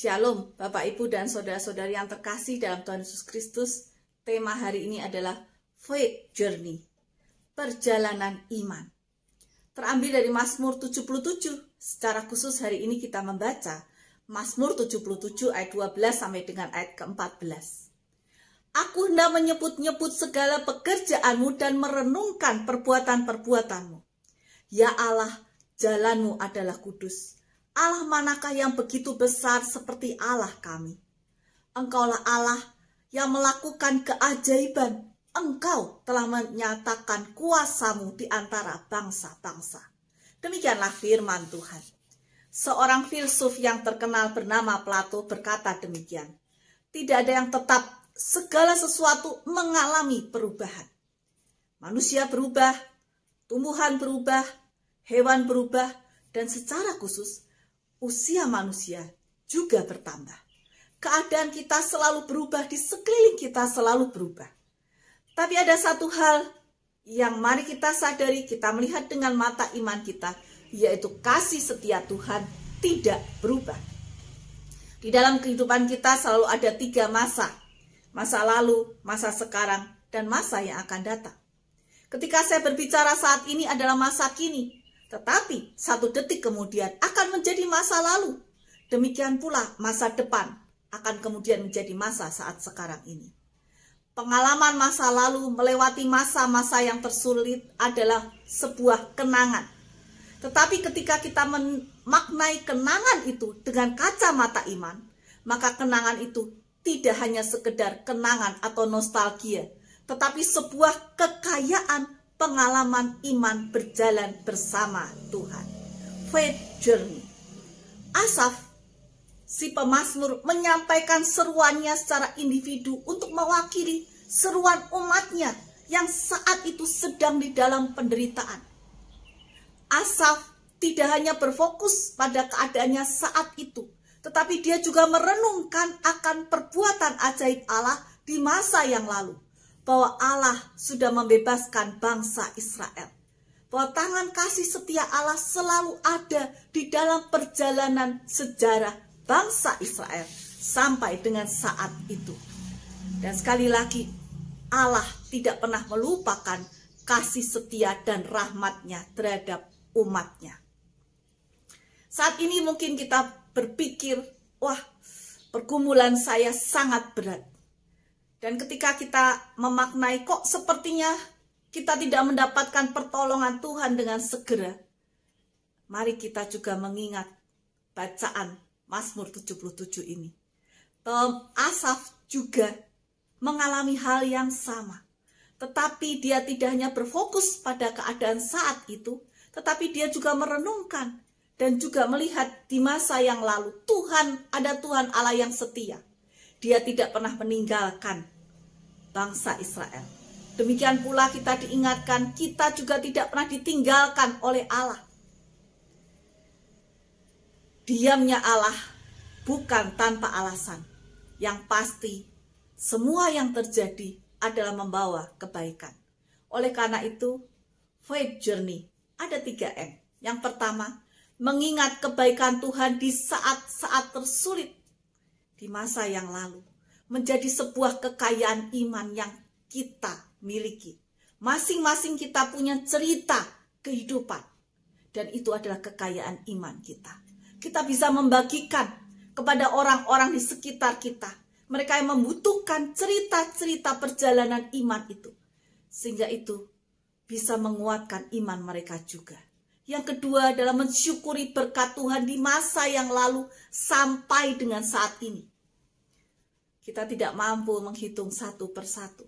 Shalom, Bapak, Ibu, dan saudara-saudari yang terkasih dalam Tuhan Yesus Kristus. Tema hari ini adalah Faith Journey, perjalanan iman. Terambil dari Mazmur 77, secara khusus hari ini kita membaca Mazmur 77 ayat 12 sampai dengan ayat ke-14. Aku hendak menyebut-nyebut segala pekerjaanmu dan merenungkan perbuatan-perbuatanmu. Ya Allah, jalanmu adalah kudus Allah manakah yang begitu besar seperti Allah kami? Engkaulah Allah yang melakukan keajaiban. Engkau telah menyatakan kuasamu di antara bangsa-bangsa. Demikianlah firman Tuhan. Seorang filsuf yang terkenal bernama Plato berkata demikian. Tidak ada yang tetap, segala sesuatu mengalami perubahan. Manusia berubah, tumbuhan berubah, hewan berubah, dan secara khusus usia manusia juga bertambah. Keadaan kita selalu berubah, di sekeliling kita selalu berubah. Tapi ada satu hal yang mari kita sadari, kita melihat dengan mata iman kita, yaitu kasih setia Tuhan tidak berubah. Di dalam kehidupan kita selalu ada tiga masa. Masa lalu, masa sekarang, dan masa yang akan datang. Ketika saya berbicara saat ini adalah masa kini, tetapi satu detik kemudian akan menjadi masa lalu. Demikian pula masa depan akan kemudian menjadi masa saat sekarang ini. Pengalaman masa lalu melewati masa-masa yang tersulit adalah sebuah kenangan. Tetapi ketika kita memaknai kenangan itu dengan kacamata iman, maka kenangan itu tidak hanya sekedar kenangan atau nostalgia, tetapi sebuah kekayaan pengalaman iman berjalan bersama Tuhan. Faith journey. Asaf si pemazmur menyampaikan seruannya secara individu untuk mewakili seruan umatnya yang saat itu sedang di dalam penderitaan. Asaf tidak hanya berfokus pada keadaannya saat itu, tetapi dia juga merenungkan akan perbuatan ajaib Allah di masa yang lalu bahwa Allah sudah membebaskan bangsa Israel. Bahwa tangan kasih setia Allah selalu ada di dalam perjalanan sejarah bangsa Israel sampai dengan saat itu. Dan sekali lagi, Allah tidak pernah melupakan kasih setia dan rahmatnya terhadap umatnya. Saat ini mungkin kita berpikir, wah pergumulan saya sangat berat. Dan ketika kita memaknai kok sepertinya kita tidak mendapatkan pertolongan Tuhan dengan segera, mari kita juga mengingat bacaan Mazmur 77 ini. Asaf juga mengalami hal yang sama. Tetapi dia tidak hanya berfokus pada keadaan saat itu, tetapi dia juga merenungkan dan juga melihat di masa yang lalu Tuhan ada Tuhan Allah yang setia. Dia tidak pernah meninggalkan bangsa Israel. Demikian pula kita diingatkan, kita juga tidak pernah ditinggalkan oleh Allah. Diamnya Allah bukan tanpa alasan. Yang pasti, semua yang terjadi adalah membawa kebaikan. Oleh karena itu, faith journey ada tiga m Yang pertama, mengingat kebaikan Tuhan di saat-saat tersulit di masa yang lalu menjadi sebuah kekayaan iman yang kita miliki. Masing-masing kita punya cerita kehidupan dan itu adalah kekayaan iman kita. Kita bisa membagikan kepada orang-orang di sekitar kita, mereka yang membutuhkan cerita-cerita perjalanan iman itu. Sehingga itu bisa menguatkan iman mereka juga. Yang kedua adalah mensyukuri berkat Tuhan di masa yang lalu sampai dengan saat ini. Kita tidak mampu menghitung satu persatu.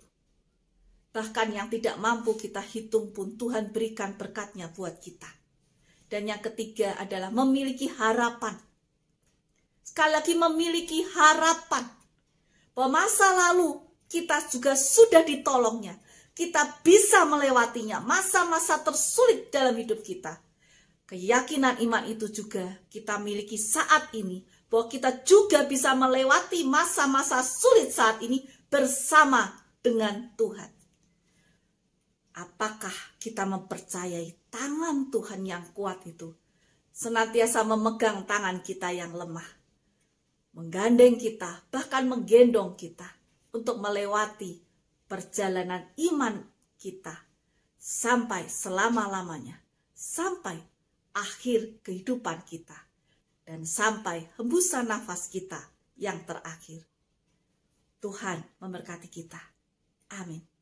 Bahkan yang tidak mampu kita hitung pun Tuhan berikan berkatnya buat kita. Dan yang ketiga adalah memiliki harapan. Sekali lagi memiliki harapan. Bahwa masa lalu kita juga sudah ditolongnya. Kita bisa melewatinya masa-masa tersulit dalam hidup kita keyakinan iman itu juga kita miliki saat ini bahwa kita juga bisa melewati masa-masa sulit saat ini bersama dengan Tuhan. Apakah kita mempercayai tangan Tuhan yang kuat itu senantiasa memegang tangan kita yang lemah, menggandeng kita, bahkan menggendong kita untuk melewati perjalanan iman kita sampai selama-lamanya, sampai akhir kehidupan kita dan sampai hembusan nafas kita yang terakhir. Tuhan memberkati kita. Amin.